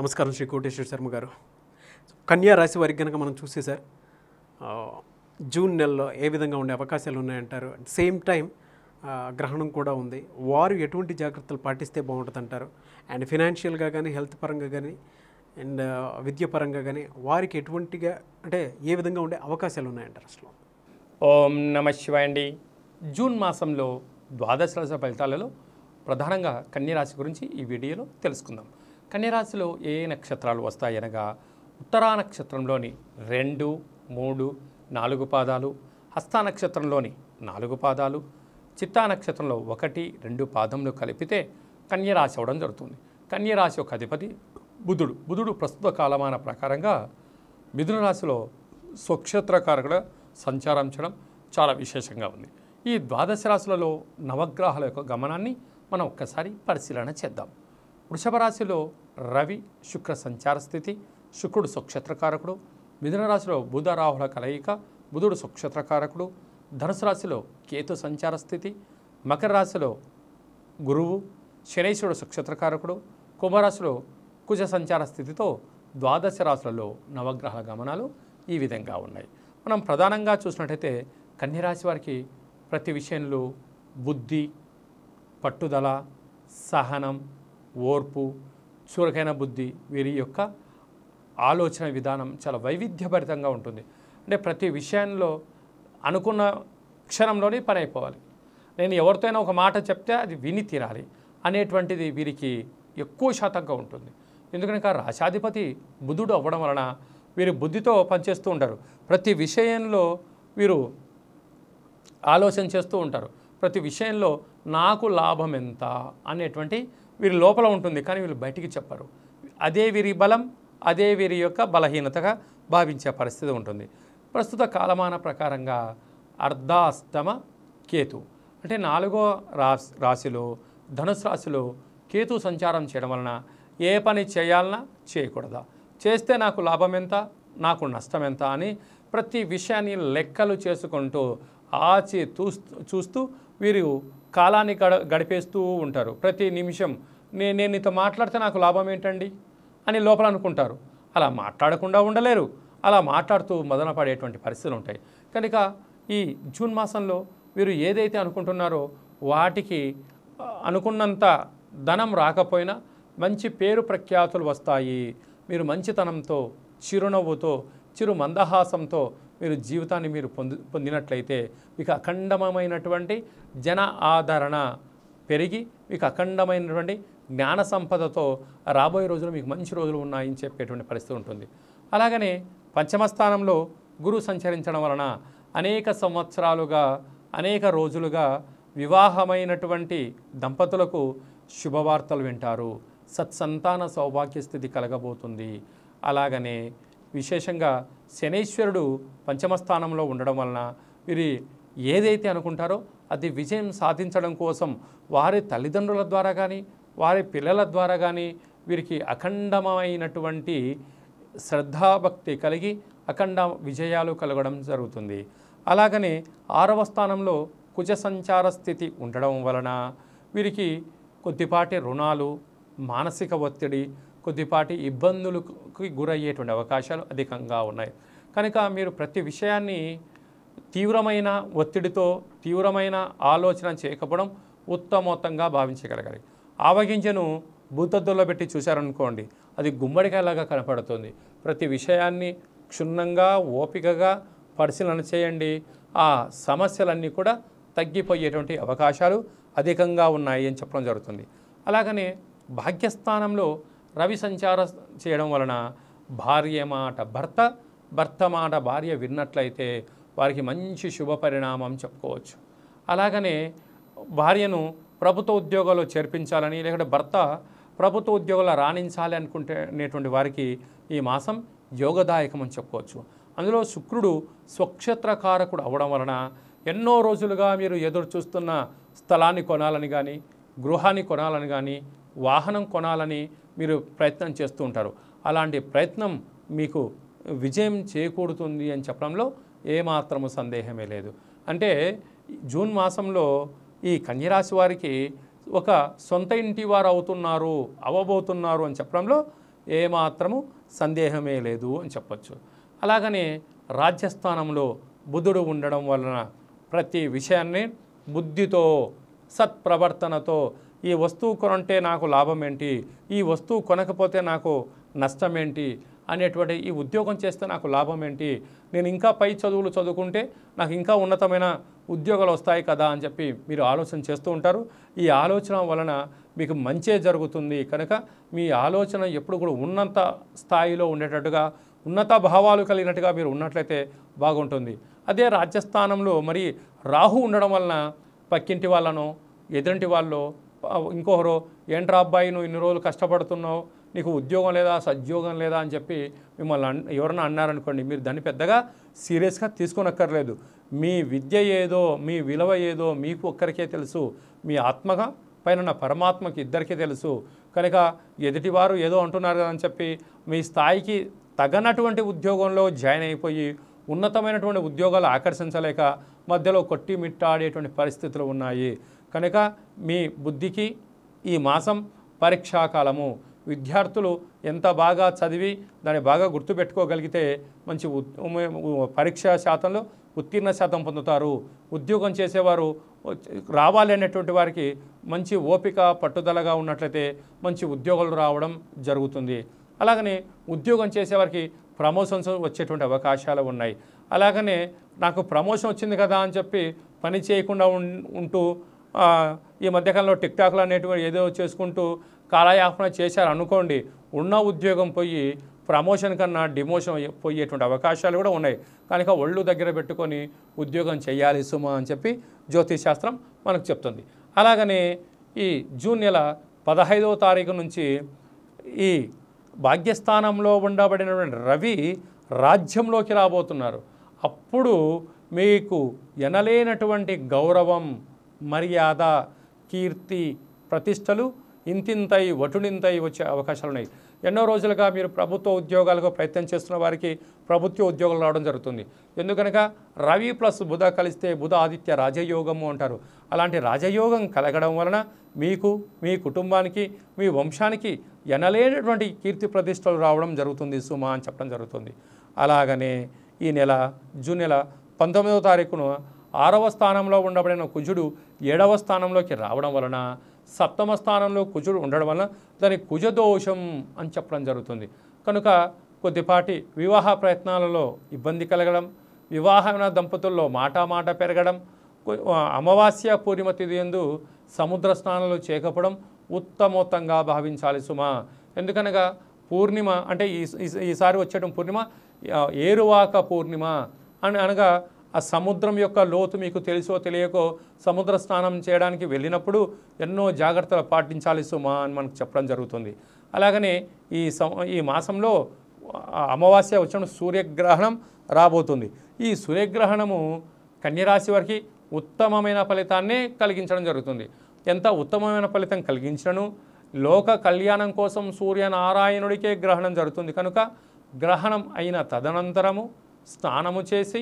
నమస్కారం శ్రీ కోటేశ్వర శర్మ గారు కన్యా రాశి వారికి కనుక మనం చూసే సార్ జూన్ నెలలో ఏ విధంగా ఉండే అవకాశాలు ఉన్నాయంటారు అట్ సేమ్ టైం గ్రహణం కూడా ఉంది వారు ఎటువంటి జాగ్రత్తలు పాటిస్తే బాగుంటుంది అంటారు అండ్ ఫినాన్షియల్గా కానీ హెల్త్ పరంగా కానీ అండ్ విద్య పరంగా కానీ వారికి ఎటువంటిగా అంటే ఏ విధంగా ఉండే అవకాశాలు ఉన్నాయంటారు అసలు ఓం నమ శివాయ అండి జూన్ మాసంలో ద్వాదశ రాశి ఫలితాలలో ప్రధానంగా కన్యరాశి గురించి ఈ వీడియోలో తెలుసుకుందాం కన్యరాశిలో ఏ నక్షత్రాలు వస్తాయనగా ఉత్తరా నక్షత్రంలోని రెండు మూడు నాలుగు పాదాలు హస్తా నక్షత్రంలోని నాలుగు పాదాలు చిత్తా నక్షత్రంలో ఒకటి రెండు పాదములు కలిపితే కన్యరాశి అవడం జరుగుతుంది కన్యరాశి యొక్క అధిపతి బుధుడు బుధుడు ప్రస్తుత కాలమాన ప్రకారంగా మిథున రాశిలో స్వక్షేత్రకారకుడ సంచారించడం చాలా విశేషంగా ఉంది ఈ ద్వాదశ రాశులలో నవగ్రహాల యొక్క గమనాన్ని మనం ఒక్కసారి పరిశీలన చేద్దాం వృషభ రాశిలో రవి శుక్ర సంచార స్థితి శుక్రుడు స్వక్షేత్రకారకుడు మిథున రాశిలో బుధ రాహుల కలయిక బుధుడు స్వక్షేత్రకారకుడు ధనుసు రాశిలో కేతు సంచార స్థితి మకర రాశిలో గురువు శనైశ్వరుడు స్వక్షేత్రకారకుడు కుంభరాశిలో కుజ సంచార స్థితితో ద్వాదశ రాశులలో నవగ్రహాల గమనాలు ఈ విధంగా ఉన్నాయి మనం ప్రధానంగా చూసినట్టయితే కన్యరాశి వారికి ప్రతి విషయంలో బుద్ధి పట్టుదల సహనం ఓర్పు చురకైన బుద్ధి వీరి యొక్క ఆలోచన విధానం చాలా వైవిధ్యభరితంగా ఉంటుంది అంటే ప్రతి విషయంలో అనుకున్న క్షణంలోనే పని అయిపోవాలి నేను ఎవరితోనైనా ఒక మాట చెప్తే అది విని తీరాలి అనేటువంటిది వీరికి ఎక్కువ శాతంగా ఉంటుంది ఎందుకంటే రాజాధిపతి బుధుడు అవ్వడం వలన వీరు బుద్ధితో పనిచేస్తూ ఉంటారు ప్రతి విషయంలో వీరు ఆలోచన చేస్తూ ఉంటారు ప్రతి విషయంలో నాకు లాభం ఎంత అనేటువంటి వీరి లోపల ఉంటుంది కానీ వీళ్ళు బయటికి చెప్పరు అదే వీరి బలం అదే వీరి యొక్క బలహీనతగా భావించే పరిస్థితి ఉంటుంది ప్రస్తుత కాలమాన ప్రకారంగా అర్ధాష్టమ కేతు అంటే నాలుగో రాశి రాశిలో ధనుసు రాశిలో కేతు సంచారం చేయడం వలన ఏ పని చేయాలన్నా చేయకూడదా చేస్తే నాకు లాభం ఎంత నాకు నష్టం ఎంత అని ప్రతి విషయాన్ని లెక్కలు చేసుకుంటూ ఆచి చూస్తూ వీరు కాలాన్ని గడ గడిపేస్తూ ఉంటారు ప్రతి నిమిషం నే నేను ఇంత మాట్లాడితే నాకు లాభం ఏంటండి అని లోపల అనుకుంటారు అలా మాట్లాడకుండా ఉండలేరు అలా మాట్లాడుతూ మదన పడేటువంటి పరిస్థితులు ఉంటాయి కనుక ఈ జూన్ మాసంలో వీరు ఏదైతే అనుకుంటున్నారో వాటికి అనుకున్నంత ధనం రాకపోయినా మంచి పేరు ప్రఖ్యాతులు వస్తాయి మీరు మంచితనంతో చిరునవ్వుతో చిరు మందహాసంతో మీరు జీవితాన్ని మీరు పొంది పొందినట్లయితే మీకు అఖండమైనటువంటి జన ఆదరణ పెరిగి మీకు అఖండమైనటువంటి జ్ఞాన సంపదతో రాబోయే రోజులు మీకు మంచి రోజులు ఉన్నాయని చెప్పేటువంటి పరిస్థితి ఉంటుంది అలాగనే పంచమస్థానంలో గురు గురువు సంచరించడం వలన అనేక సంవత్సరాలుగా అనేక రోజులుగా వివాహమైనటువంటి దంపతులకు శుభవార్తలు వింటారు సత్సంతాన సౌభాగ్య స్థితి కలగబోతుంది అలాగనే విశేషంగా శనేశ్వరుడు పంచమ స్థానంలో ఉండడం వలన వీరి ఏదైతే అనుకుంటారో అది విజయం సాధించడం కోసం వారి తల్లిదండ్రుల ద్వారా కానీ వారి పిల్లల ద్వారా కానీ వీరికి అఖండమైనటువంటి శ్రద్ధాభక్తి కలిగి అఖండ విజయాలు కలగడం జరుగుతుంది అలాగనే ఆరవ స్థానంలో కుజ సంచార స్థితి ఉండడం వలన వీరికి కొద్దిపాటి రుణాలు మానసిక ఒత్తిడి కొద్దిపాటి ఇబ్బందులకు గురయ్యేటువంటి అవకాశాలు అధికంగా ఉన్నాయి కనుక మీరు ప్రతి విషయాన్ని తీవ్రమైన ఒత్తిడితో తీవ్రమైన ఆలోచన చేయకపోవడం ఉత్తమోత్తంగా భావించగలగాలి ఆవగింజను భూతద్దుల్లో పెట్టి చూశారనుకోండి అది గుమ్మడికాయలాగా కనపడుతుంది ప్రతి విషయాన్ని క్షుణ్ణంగా ఓపికగా పరిశీలన చేయండి ఆ సమస్యలన్నీ కూడా తగ్గిపోయేటువంటి అవకాశాలు అధికంగా ఉన్నాయి అని చెప్పడం జరుగుతుంది అలాగనే భాగ్యస్థానంలో రవి సంచారం చేయడం వలన భార్య మాట భర్త భర్త మాట భార్య విన్నట్లయితే వారికి మంచి శుభ పరిణామం చెప్పుకోవచ్చు అలాగనే భార్యను ప్రభుత్వ ఉద్యోగంలో చేర్పించాలని లేకుంటే భర్త ప్రభుత్వ ఉద్యోగాలు రాణించాలి అనుకుంటేనేటువంటి వారికి ఈ మాసం యోగదాయకం అని చెప్పుకోవచ్చు అందులో శుక్రుడు స్వక్షేత్రకారకుడు అవడం వలన ఎన్నో రోజులుగా మీరు ఎదురు చూస్తున్న స్థలాన్ని కొనాలని కానీ గృహాన్ని కొనాలని కానీ వాహనం కొనాలని మీరు ప్రయత్నం చేస్తూ ఉంటారు అలాంటి ప్రయత్నం మీకు విజయం చేకూడుతుంది అని చెప్పడంలో ఏమాత్రము సందేహమే లేదు అంటే జూన్ మాసంలో ఈ కన్యరాశి వారికి ఒక సొంత ఇంటి వారు అవుతున్నారు అవ్వబోతున్నారు అని చెప్పడంలో ఏమాత్రము సందేహమే లేదు అని చెప్పచ్చు అలాగనే రాజ్యస్థానంలో బుధుడు ఉండడం వలన ప్రతి విషయాన్ని బుద్ధితో సత్ప్రవర్తనతో ఈ వస్తువు కొనంటే నాకు లాభం ఏంటి ఈ వస్తువు కొనకపోతే నాకు నష్టం ఏంటి అనేటువంటి ఈ ఉద్యోగం చేస్తే నాకు లాభం ఏంటి నేను ఇంకా పై చదువులు చదువుకుంటే నాకు ఇంకా ఉన్నతమైన ఉద్యోగాలు వస్తాయి కదా అని చెప్పి మీరు ఆలోచన చేస్తూ ఉంటారు ఈ ఆలోచన వలన మీకు మంచే జరుగుతుంది కనుక మీ ఆలోచన ఎప్పుడు కూడా ఉన్నత స్థాయిలో ఉండేటట్టుగా ఉన్నత భావాలు కలిగినట్టుగా మీరు ఉన్నట్లయితే బాగుంటుంది అదే రాజ్యస్థానంలో మరి రాహు ఉండడం వలన పక్కింటి వాళ్ళను ఎదురింటి వాళ్ళు ఇంకొకరు ఏంట్రా అబ్బాయి నువ్వు ఇన్ని రోజులు కష్టపడుతున్నావు నీకు ఉద్యోగం లేదా సద్యోగం లేదా అని చెప్పి మిమ్మల్ని అన్ ఎవరన్నా అన్నారనుకోండి మీరు దాన్ని పెద్దగా సీరియస్గా తీసుకునక్కర్లేదు మీ విద్య ఏదో మీ విలువ ఏదో మీకు ఒక్కరికే తెలుసు మీ ఆత్మగా పైన పరమాత్మకి ఇద్దరికీ తెలుసు కనుక ఎదుటివారు ఏదో అంటున్నారు కదా అని చెప్పి మీ స్థాయికి తగనటువంటి ఉద్యోగంలో జాయిన్ అయిపోయి ఉన్నతమైనటువంటి ఉద్యోగాలు ఆకర్షించలేక మధ్యలో కొట్టి మిట్టాడేటువంటి పరిస్థితులు ఉన్నాయి కనుక మీ బుద్ధికి ఈ మాసం పరీక్షాకాలము విద్యార్థులు ఎంత బాగా చదివి దాన్ని బాగా గుర్తుపెట్టుకోగలిగితే మంచి పరీక్ష శాతంలో ఉత్తీర్ణ శాతం పొందుతారు ఉద్యోగం చేసేవారు అనేటువంటి వారికి మంచి ఓపిక పట్టుదలగా ఉన్నట్లయితే మంచి ఉద్యోగాలు రావడం జరుగుతుంది అలాగనే ఉద్యోగం చేసేవారికి ప్రమోషన్స్ వచ్చేటువంటి అవకాశాలు ఉన్నాయి అలాగనే నాకు ప్రమోషన్ వచ్చింది కదా అని చెప్పి పని చేయకుండా ఉంటూ ఈ మధ్యకాలంలో టాక్లు అనేటువంటి ఏదో చేసుకుంటూ కాలయాపన చేశారు అనుకోండి ఉన్న ఉద్యోగం పోయి ప్రమోషన్ కన్నా డిమోషన్ పోయేటువంటి అవకాశాలు కూడా ఉన్నాయి కనుక ఒళ్ళు దగ్గర పెట్టుకొని ఉద్యోగం చేయాలి సుమ అని చెప్పి జ్యోతిష్ శాస్త్రం మనకు చెప్తుంది అలాగనే ఈ జూన్ నెల పదహైదవ తారీఖు నుంచి ఈ భాగ్యస్థానంలో ఉండబడినటువంటి రవి రాజ్యంలోకి రాబోతున్నారు అప్పుడు మీకు ఎనలేనటువంటి గౌరవం మర్యాద కీర్తి ప్రతిష్టలు ఇంతింతై వటునింతై వచ్చే అవకాశాలు ఉన్నాయి ఎన్నో రోజులుగా మీరు ప్రభుత్వ ఉద్యోగాలకు ప్రయత్నం చేస్తున్న వారికి ప్రభుత్వ ఉద్యోగాలు రావడం జరుగుతుంది ఎందుకనక రవి ప్లస్ బుధ కలిస్తే బుధ ఆదిత్య రాజయోగము అంటారు అలాంటి రాజయోగం కలగడం వలన మీకు మీ కుటుంబానికి మీ వంశానికి ఎనలేనటువంటి కీర్తి ప్రతిష్టలు రావడం జరుగుతుంది సుమా అని చెప్పడం జరుగుతుంది అలాగనే ఈ నెల జూన్ నెల పంతొమ్మిదవ తారీఖును ఆరవ స్థానంలో ఉండబడిన కుజుడు ఏడవ స్థానంలోకి రావడం వలన సప్తమ స్థానంలో కుజుడు ఉండడం వలన దాని కుజదోషం అని చెప్పడం జరుగుతుంది కనుక కొద్దిపాటి వివాహ ప్రయత్నాలలో ఇబ్బంది కలగడం వివాహ దంపతుల్లో మాట పెరగడం అమావాస్య పూర్ణిమ తిది ఎందు సముద్ర స్నానాలు చేయకపోవడం ఉత్తమోత్తంగా భావించాలి సుమా ఎందుకనగా పూర్ణిమ అంటే ఈ ఈసారి వచ్చేటం పూర్ణిమ ఏరువాక పూర్ణిమ అని అనగా ఆ సముద్రం యొక్క లోతు మీకు తెలుసో తెలియకో సముద్ర స్నానం చేయడానికి వెళ్ళినప్పుడు ఎన్నో జాగ్రత్తలు పాటించాలి సుమా అని మనకు చెప్పడం జరుగుతుంది అలాగనే ఈ ఈ మాసంలో అమావాస్య వచ్చిన సూర్యగ్రహణం రాబోతుంది ఈ సూర్యగ్రహణము కన్యరాశి వారికి ఉత్తమమైన ఫలితాన్ని కలిగించడం జరుగుతుంది ఎంత ఉత్తమమైన ఫలితం కలిగించను లోక కళ్యాణం కోసం సూర్యనారాయణుడికే గ్రహణం జరుగుతుంది కనుక గ్రహణం అయిన తదనంతరము స్నానము చేసి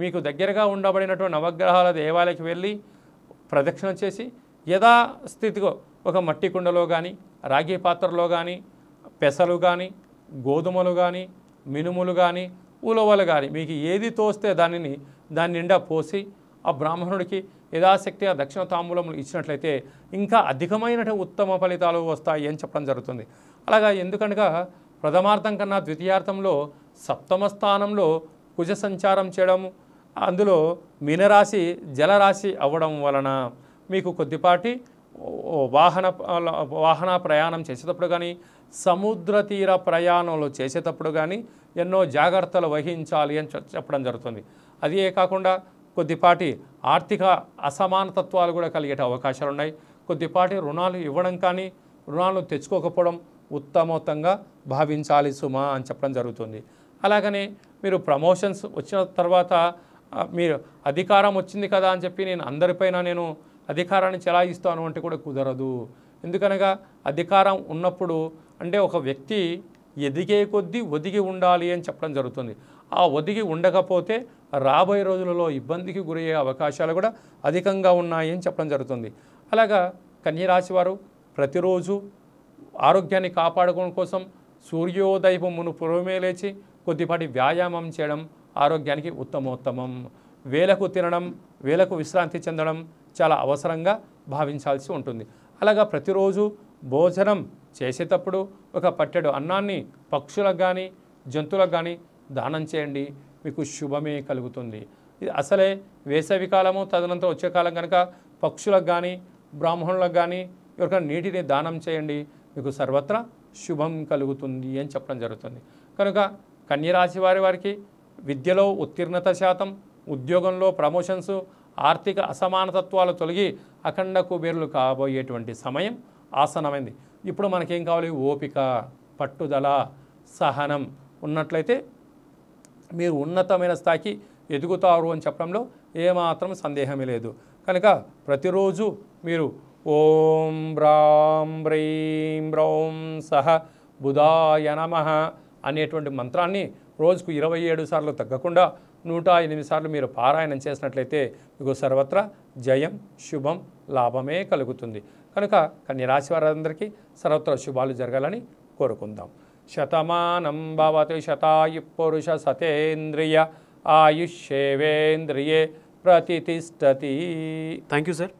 మీకు దగ్గరగా ఉండబడినటువంటి నవగ్రహాల దేవాలయకి వెళ్ళి ప్రదక్షిణ చేసి యథాస్థితిగా ఒక మట్టి కుండలో కానీ రాగి పాత్రలో కానీ పెసలు కానీ గోధుమలు కానీ మినుములు కానీ ఉలవలు కానీ మీకు ఏది తోస్తే దానిని దాని నిండా పోసి ఆ బ్రాహ్మణుడికి యథాశక్తిగా దక్షిణ తాంబూలములు ఇచ్చినట్లయితే ఇంకా అధికమైన ఉత్తమ ఫలితాలు వస్తాయి అని చెప్పడం జరుగుతుంది అలాగా ఎందుకనగా ప్రథమార్థం కన్నా ద్వితీయార్థంలో సప్తమ స్థానంలో కుజ సంచారం చేయడం అందులో మీనరాశి జలరాశి అవ్వడం వలన మీకు కొద్దిపాటి వాహన వాహన ప్రయాణం చేసేటప్పుడు కానీ సముద్ర తీర ప్రయాణంలో చేసేటప్పుడు కానీ ఎన్నో జాగ్రత్తలు వహించాలి అని చెప్పడం జరుగుతుంది అదే కాకుండా కొద్దిపాటి ఆర్థిక అసమానతత్వాలు కూడా కలిగే అవకాశాలు ఉన్నాయి కొద్దిపాటి రుణాలు ఇవ్వడం కానీ రుణాలు తెచ్చుకోకపోవడం ఉత్తమోత్తంగా భావించాలి సుమా అని చెప్పడం జరుగుతుంది అలాగనే మీరు ప్రమోషన్స్ వచ్చిన తర్వాత మీరు అధికారం వచ్చింది కదా అని చెప్పి నేను అందరిపైన నేను అధికారాన్ని చెలాయిస్తాను అంటే కూడా కుదరదు ఎందుకనగా అధికారం ఉన్నప్పుడు అంటే ఒక వ్యక్తి ఎదిగే కొద్దీ ఒదిగి ఉండాలి అని చెప్పడం జరుగుతుంది ఆ ఒదిగి ఉండకపోతే రాబోయే రోజులలో ఇబ్బందికి గురయ్యే అవకాశాలు కూడా అధికంగా ఉన్నాయి అని చెప్పడం జరుగుతుంది అలాగా కన్యరాశి వారు ప్రతిరోజు ఆరోగ్యాన్ని కాపాడుకోవడం కోసం సూర్యోదయపు మును పూర్వమే లేచి కొద్దిపాటి వ్యాయామం చేయడం ఆరోగ్యానికి ఉత్తమోత్తమం వేలకు తినడం వేలకు విశ్రాంతి చెందడం చాలా అవసరంగా భావించాల్సి ఉంటుంది అలాగా ప్రతిరోజు భోజనం చేసేటప్పుడు ఒక పట్టెడు అన్నాన్ని పక్షులకు కానీ జంతువులకు కానీ దానం చేయండి మీకు శుభమే కలుగుతుంది ఇది అసలే వేసవికాలము తదనంతరం వచ్చే కాలం కనుక పక్షులకు కానీ బ్రాహ్మణులకు కానీ ఎవరికైనా నీటిని దానం చేయండి మీకు సర్వత్రా శుభం కలుగుతుంది అని చెప్పడం జరుగుతుంది కనుక కన్యరాశి వారి వారికి విద్యలో ఉత్తీర్ణత శాతం ఉద్యోగంలో ప్రమోషన్స్ ఆర్థిక అసమానతత్వాలు తొలగి అఖండ కుబేరులు కాబోయేటువంటి సమయం ఆసనమైంది ఇప్పుడు మనకేం కావాలి ఓపిక పట్టుదల సహనం ఉన్నట్లయితే మీరు ఉన్నతమైన స్థాయికి ఎదుగుతారు అని చెప్పడంలో ఏమాత్రం సందేహమే లేదు కనుక ప్రతిరోజు మీరు ఓం బ్రాం బ్రీం బ్రౌం సహ బుధాయ నమ అనేటువంటి మంత్రాన్ని రోజుకు ఇరవై ఏడు సార్లు తగ్గకుండా నూట ఎనిమిది సార్లు మీరు పారాయణం చేసినట్లయితే మీకు సర్వత్రా జయం శుభం లాభమే కలుగుతుంది కనుక కన్యరాశి రాశి వారందరికీ సర్వత్రా శుభాలు జరగాలని కోరుకుందాం శతమానం భవతి శతాయు పురుష సతేంద్రియ ఆయుష్యేంద్రియే ప్రతిష్టతి థ్యాంక్ యూ సార్